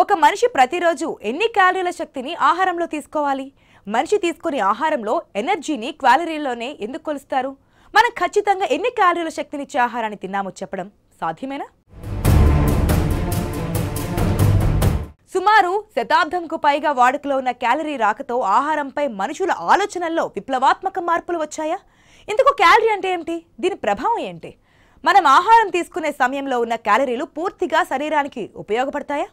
ఒక మనిషి ప్రతిరోజు ఎన్ని క్యాలరీల శక్తిని ఆహారంలో తీసుకోవాలి మనిషి తీసుకునే ఆహారంలో ఎనర్జీని క్యాలరీలోనే ఎందుకు కొలుస్తారు మనం ఖచ్చితంగా ఎన్ని క్యాలరీల శక్తినిచ్చే ఆహారాన్ని తిన్నామో చెప్పడం సాధ్యమేనా సుమారు శతాబ్దంకు పైగా వాడుకలో ఉన్న క్యాలరీ రాకతో ఆహారంపై మనుషుల ఆలోచనల్లో విప్లవాత్మక మార్పులు వచ్చాయా ఇందుకు క్యాలరీ అంటే ఏమిటి దీని ప్రభావం ఏంటి మనం ఆహారం తీసుకునే సమయంలో ఉన్న క్యాలరీలు పూర్తిగా శరీరానికి ఉపయోగపడతాయా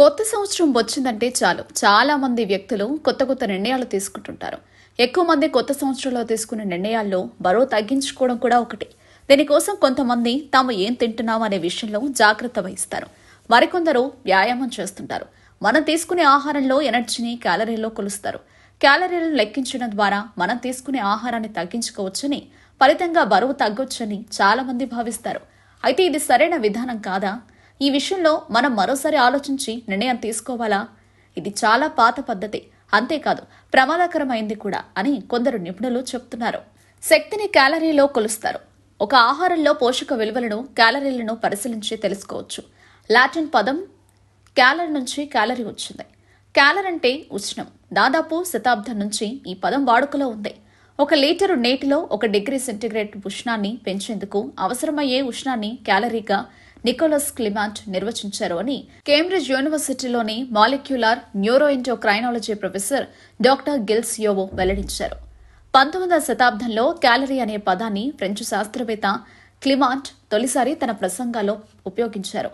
కొత్త సంవత్సరం వచ్చిందంటే చాలు చాలా మంది వ్యక్తులు కొత్త కొత్త నిర్ణయాలు తీసుకుంటుంటారు ఎక్కువ మంది కొత్త సంవత్సరంలో తీసుకున్న నిర్ణయాల్లో బరువు తగ్గించుకోవడం కూడా ఒకటి దీనికోసం కొంతమంది తాము ఏం తింటున్నాం అనే విషయంలో జాగ్రత్త వహిస్తారు మరికొందరు వ్యాయామం చేస్తుంటారు మనం తీసుకునే ఆహారంలో ఎనర్జీని క్యాలరీలో కొలుస్తారు క్యాలరీలను లెక్కించడం ద్వారా మనం తీసుకునే ఆహారాన్ని తగ్గించుకోవచ్చని ఫలితంగా బరువు తగ్గొచ్చని చాలామంది భావిస్తారు అయితే ఇది సరైన విధానం కాదా ఈ విషయంలో మనం మరోసారి ఆలోచించి నిర్ణయం తీసుకోవాలా ఇది చాలా పాత పద్ధతి అంతేకాదు ప్రమాదకరమైంది కూడా అని కొందరు నిపుణులు చెప్తున్నారు శక్తిని క్యాలరీలో కొలుస్తారు ఒక ఆహారంలో పోషక విలువలను క్యాలరీలను పరిశీలించి తెలుసుకోవచ్చు లాటిన్ పదం క్యాలర్ నుంచి క్యాలరీ వచ్చింది క్యాలర్ అంటే ఉష్ణం దాదాపు శతాబ్దం నుంచి ఈ పదం వాడుకలో ఉంది ఒక లీటరు నేటిలో ఒక డిగ్రీ సెంటిగ్రేడ్ ఉష్ణాన్ని పెంచేందుకు అవసరమయ్యే ఉష్ణాన్ని క్యాలరీగా నికోలస్ క్లిమాంట్ నిర్వచించారు అని కేంబ్రిడ్జ్ యూనివర్సిటీలోని molecular neuroendocrinology professor doctor Giles Yeo వెల్లడించారు పంతొమ్మిదవ శతాబ్దంలో క్యాలరీ అనే పదాన్ని ఫ్రెంచ్ శాస్త్రవేత్త క్లిమాంట్ తొలిసారి తన ప్రసంగాల్లో ఉపయోగించారు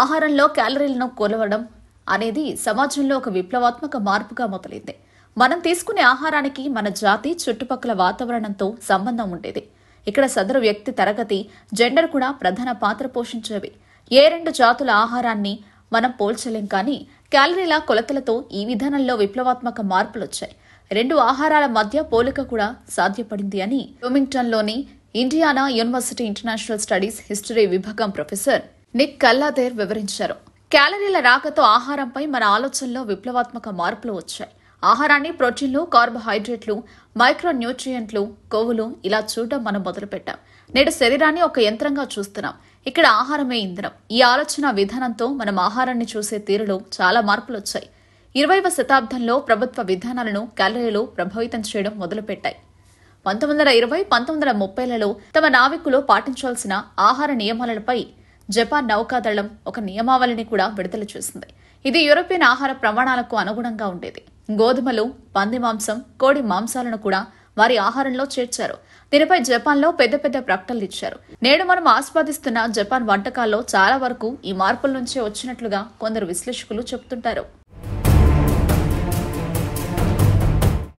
ఆహారంలో క్యాలరీలను కొలవడం అనేది సమాజంలో ఒక విప్లవాత్మక మార్పుగా మొదలైంది మనం తీసుకునే ఆహారానికి మన జాతి చుట్టుపక్కల వాతావరణంతో సంబంధం ఉండేది ఇక్కడ సదరు వ్యక్తి తరగతి జెండర్ కూడా ప్రధాన పాత్ర పోషించేవి ఏ రెండు జాతుల ఆహారాన్ని మనం పోల్చలేం కానీ క్యాలరీల కొలతలతో ఈ విధానంలో విప్లవాత్మక మార్పులు వచ్చాయి రెండు ఆహారాల మధ్య పోలిక కూడా సాధ్యపడింది అని లోని Indiana University international studies history విభాగం ప్రొఫెసర్ నిక్ కల్లాదేర్ వివరించారు క్యాలరీల రాకతో ఆహారంపై మన ఆలోచనలో విప్లవాత్మక మార్పులు వచ్చాయి ఆహారాన్ని ప్రోటీన్లు కార్బోహైడ్రేట్లు మైక్రో కొవ్వులు ఇలా చూడటం మనం మొదలుపెట్టాం నేడు శరీరాన్ని ఒక యంత్రంగా చూస్తున్నాం ఇక్కడ ఆహారమే ఇంధనం ఈ ఆలోచన విధానంతో మనం ఆహారాన్ని చూసే తీరులో చాలా మార్పులు వచ్చాయి ఇరవైవ శతాబ్దంలో ప్రభుత్వ విధానాలను క్యాలరీలు ప్రభావితం చేయడం మొదలుపెట్టాయి పంతొమ్మిది వందల ఇరవై పంతొమ్మిది వందల ముప్పైలలో తమ నావికులు పాటించాల్సిన ఆహార నియమాలపై జపాన్ నౌకాదళం ఒక నియమావళిని కూడా విడుదల చేసింది ఇది యూరోపియన్ ఆహార ప్రమాణాలకు అనుగుణంగా ఉండేది గోధుమలు పంది మాంసం కోడి మాంసాలను కూడా వారి ఆహారంలో చేర్చారు దీనిపై జపాన్లో పెద్ద పెద్ద ప్రకటనలు ఇచ్చారు నేడు మనం ఆస్వాదిస్తున్న జపాన్ వంటకాల్లో చాలా వరకు ఈ మార్పుల నుంచే వచ్చినట్లుగా కొందరు విశ్లేషకులు చెబుతుంటారు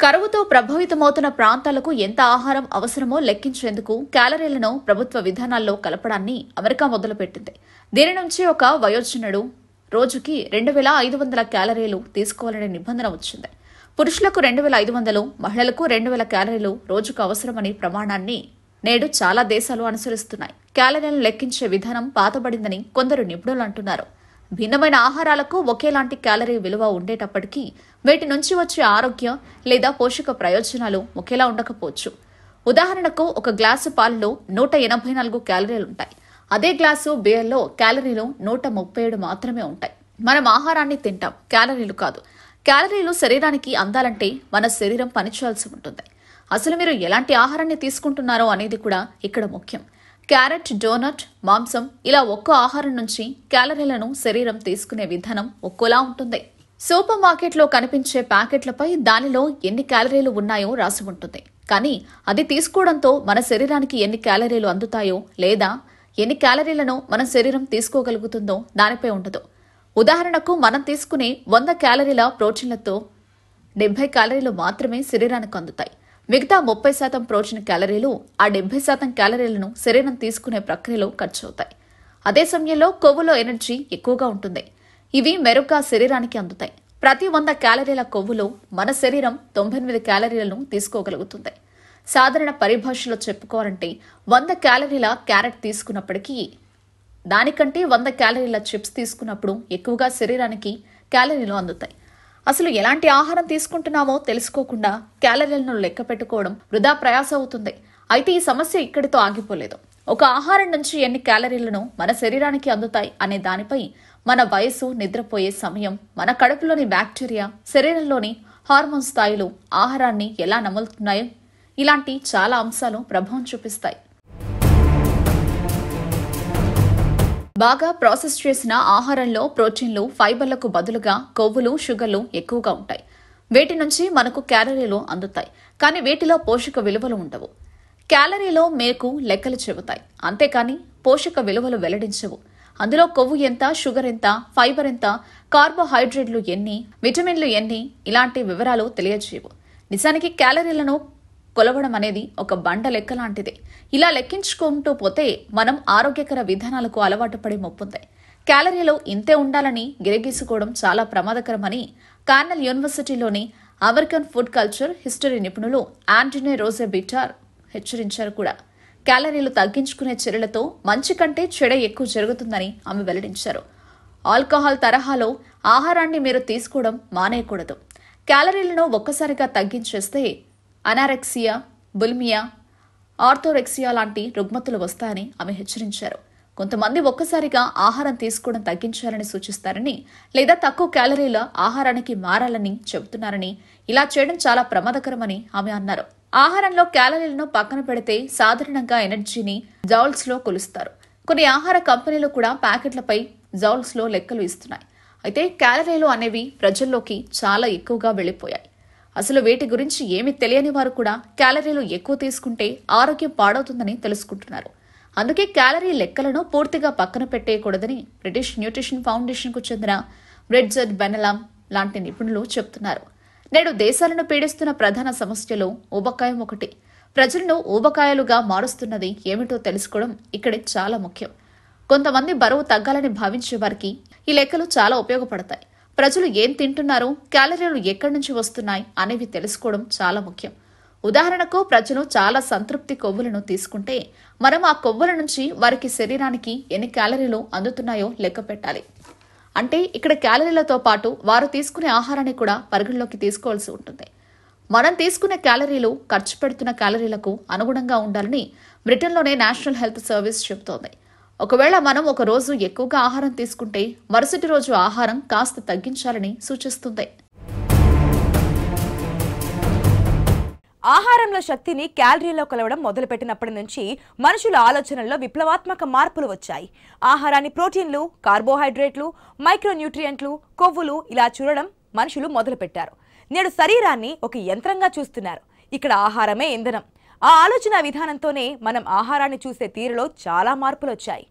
కరువుతో ప్రభావితమవుతున్న ప్రాంతాలకు ఎంత ఆహారం అవసరమో లెక్కించేందుకు క్యాలరీలను ప్రభుత్వ విధానాల్లో కలపడాన్ని అమెరికా మొదలుపెట్టింది దీని నుంచి ఒక వయోజనుడు రోజుకి రెండు వేల ఐదు వందల క్యాలరీలు తీసుకోవాలనే నిబంధన వచ్చింది పురుషులకు రెండు వేల ఐదు వందలు మహిళలకు రెండు వేల క్యాలరీలు రోజుకు అవసరమని ప్రమాణాన్ని నేడు చాలా దేశాలు అనుసరిస్తున్నాయి క్యాలరీలను లెక్కించే విధానం పాతబడిందని కొందరు నిపుణులు అంటున్నారు భిన్నమైన ఆహారాలకు ఒకేలాంటి క్యాలరీ విలువ ఉండేటప్పటికీ వీటి నుంచి వచ్చే ఆరోగ్య లేదా పోషక ప్రయోజనాలు ఒకేలా ఉండకపోవచ్చు ఉదాహరణకు ఒక గ్లాసు పాలలో నూట ఎనభై నాలుగు క్యాలరీలుంటాయి అదే గ్లాసు బియర్లో క్యాలరీలు నూట ముప్పై ఏడు మాత్రమే ఉంటాయి మనం ఆహారాన్ని తింటాం క్యాలరీలు కాదు క్యాలరీలు శరీరానికి అందాలంటే మన శరీరం పనిచేయాల్సి ఉంటుంది అసలు మీరు ఎలాంటి ఆహారాన్ని తీసుకుంటున్నారో అనేది కూడా ఇక్కడ ముఖ్యం క్యారెట్ డోనట్ మాంసం ఇలా ఒక్కో ఆహారం నుంచి క్యాలరీలను శరీరం తీసుకునే విధానం ఒక్కోలా ఉంటుంది సూపర్ మార్కెట్లో కనిపించే ప్యాకెట్లపై దానిలో ఎన్ని క్యాలరీలు ఉన్నాయో రాసి ఉంటుంది కానీ అది తీసుకోవడంతో మన శరీరానికి ఎన్ని క్యాలరీలు అందుతాయో లేదా ఎన్ని క్యాలరీలను మన శరీరం తీసుకోగలుగుతుందో దానిపై ఉండదు ఉదాహరణకు మనం తీసుకునే వంద క్యాలరీల ప్రోటీన్లతో డెబ్బై క్యాలరీలు మాత్రమే శరీరానికి అందుతాయి మిగతా ముప్పై శాతం ప్రోటీన్ క్యాలరీలు ఆ డెబ్బై శాతం క్యాలరీలను శరీరం తీసుకునే ప్రక్రియలో ఖర్చు అవుతాయి అదే సమయంలో కొవ్వులో ఎనర్జీ ఎక్కువగా ఉంటుంది ఇవి మెరుగ్గా శరీరానికి అందుతాయి ప్రతి వంద క్యాలరీల కొవ్వులో మన శరీరం తొంభై ఎనిమిది క్యాలరీలను తీసుకోగలుగుతుంది సాధారణ పరిభాషలో చెప్పుకోవాలంటే వంద క్యాలరీల క్యారెట్ తీసుకున్నప్పటికీ దానికంటే వంద క్యాలరీల చిప్స్ తీసుకున్నప్పుడు ఎక్కువగా శరీరానికి క్యాలరీలు అందుతాయి అసలు ఎలాంటి ఆహారం తీసుకుంటున్నామో తెలుసుకోకుండా క్యాలరీలను లెక్క పెట్టుకోవడం వృధా ప్రయాస అవుతుంది అయితే ఈ సమస్య ఇక్కడితో ఆగిపోలేదు ఒక ఆహారం నుంచి ఎన్ని క్యాలరీలను మన శరీరానికి అందుతాయి అనే దానిపై మన వయసు నిద్రపోయే సమయం మన కడుపులోని బ్యాక్టీరియా శరీరంలోని హార్మోన్ స్థాయిలు ఆహారాన్ని ఎలా నములుతున్నాయో ఇలాంటి చాలా అంశాలు ప్రభావం చూపిస్తాయి బాగా ప్రాసెస్ చేసిన ఆహారంలో ప్రోటీన్లు ఫైబర్లకు బదులుగా కొవ్వులు షుగర్లు ఎక్కువగా ఉంటాయి వీటి నుంచి మనకు క్యాలరీలు అందుతాయి కానీ వీటిలో పోషక విలువలు ఉండవు క్యాలరీలో మేకు లెక్కలు చెబుతాయి అంతేకాని పోషక విలువలు వెల్లడించవు అందులో కొవ్వు ఎంత షుగర్ ఎంత ఫైబర్ ఎంత కార్బోహైడ్రేట్లు ఎన్ని విటమిన్లు ఎన్ని ఇలాంటి వివరాలు తెలియజేయవు నిజానికి క్యాలరీలను కొలవడం అనేది ఒక బండ లెక్క లాంటిదే ఇలా లెక్కించుకుంటూ పోతే మనం ఆరోగ్యకర విధానాలకు అలవాటు పడి మొప్పుంది క్యాలరీలో ఇంతే ఉండాలని గిరగీసుకోవడం చాలా ప్రమాదకరమని కార్నల్ యూనివర్సిటీలోని అమెరికన్ ఫుడ్ కల్చర్ హిస్టరీ నిపుణులు ఆంటనీ రోజే బిటార్ హెచ్చరించారు కూడా క్యాలరీలు తగ్గించుకునే చర్యలతో మంచి కంటే చెడ ఎక్కువ జరుగుతుందని ఆమె వెల్లడించారు ఆల్కహాల్ తరహాలో ఆహారాన్ని మీరు తీసుకోవడం మానేయకూడదు క్యాలరీలను ఒక్కసారిగా తగ్గించేస్తే అనారెక్సియా బుల్మియా ఆర్థోరెక్సియా లాంటి రుగ్మతులు వస్తాయని ఆమె హెచ్చరించారు కొంతమంది ఒక్కసారిగా ఆహారం తీసుకోవడం తగ్గించాలని సూచిస్తారని లేదా తక్కువ క్యాలరీల ఆహారానికి మారాలని చెబుతున్నారని ఇలా చేయడం చాలా ప్రమాదకరమని ఆమె అన్నారు ఆహారంలో క్యాలరీలను పక్కన పెడితే సాధారణంగా ఎనర్జీని జౌల్స్లో కొలుస్తారు కొన్ని ఆహార కంపెనీలు కూడా ప్యాకెట్లపై జౌల్స్లో లెక్కలు ఇస్తున్నాయి అయితే క్యాలరీలు అనేవి ప్రజల్లోకి చాలా ఎక్కువగా వెళ్ళిపోయాయి అసలు వీటి గురించి ఏమి తెలియని వారు కూడా క్యాలరీలు ఎక్కువ తీసుకుంటే ఆరోగ్యం పాడవుతుందని తెలుసుకుంటున్నారు అందుకే క్యాలరీ లెక్కలను పూర్తిగా పక్కన పెట్టేయకూడదని బ్రిటిష్ న్యూట్రిషన్ ఫౌండేషన్కు చెందిన బ్రెడ్జర్ బెనలామ్ లాంటి నిపుణులు చెబుతున్నారు నేడు దేశాలను పీడిస్తున్న ప్రధాన సమస్యలో ఊబకాయం ఒకటి ప్రజలను ఊబకాయలుగా మారుస్తున్నది ఏమిటో తెలుసుకోవడం ఇక్కడ చాలా ముఖ్యం కొంతమంది బరువు తగ్గాలని భావించే వారికి ఈ లెక్కలు చాలా ఉపయోగపడతాయి ప్రజలు ఏం తింటున్నారు క్యాలరీలు ఎక్కడి నుంచి వస్తున్నాయి అనేవి తెలుసుకోవడం చాలా ముఖ్యం ఉదాహరణకు ప్రజలు చాలా సంతృప్తి కొవ్వులను తీసుకుంటే మనం ఆ కొవ్వుల నుంచి వారికి శరీరానికి ఎన్ని క్యాలరీలు అందుతున్నాయో లెక్క పెట్టాలి అంటే ఇక్కడ క్యాలరీలతో పాటు వారు తీసుకునే ఆహారాన్ని కూడా పరిగణలోకి తీసుకోవాల్సి ఉంటుంది మనం తీసుకునే క్యాలరీలు ఖర్చు పెడుతున్న క్యాలరీలకు అనుగుణంగా ఉండాలని బ్రిటన్లోనే నేషనల్ హెల్త్ సర్వీస్ చెబుతోంది ఒకవేళ మనం ఒక రోజు ఎక్కువగా ఆహారం తీసుకుంటే మరుసటి రోజు ఆహారం కాస్త తగ్గించాలని సూచిస్తుంది ఆహారంలో శక్తిని క్యాలరీలో కలవడం మొదలుపెట్టినప్పటి నుంచి మనుషుల ఆలోచనల్లో విప్లవాత్మక మార్పులు వచ్చాయి ఆహారాన్ని ప్రోటీన్లు కార్బోహైడ్రేట్లు మైక్రోన్యూట్రియంట్లు కొవ్వులు ఇలా చూడడం మనుషులు మొదలుపెట్టారు నేడు శరీరాన్ని ఒక యంత్రంగా చూస్తున్నారు ఇక్కడ ఆహారమే ఇంధనం ఆ ఆలోచన విధానంతోనే మనం ఆహారాన్ని చూసే తీరులో చాలా మార్పులు వచ్చాయి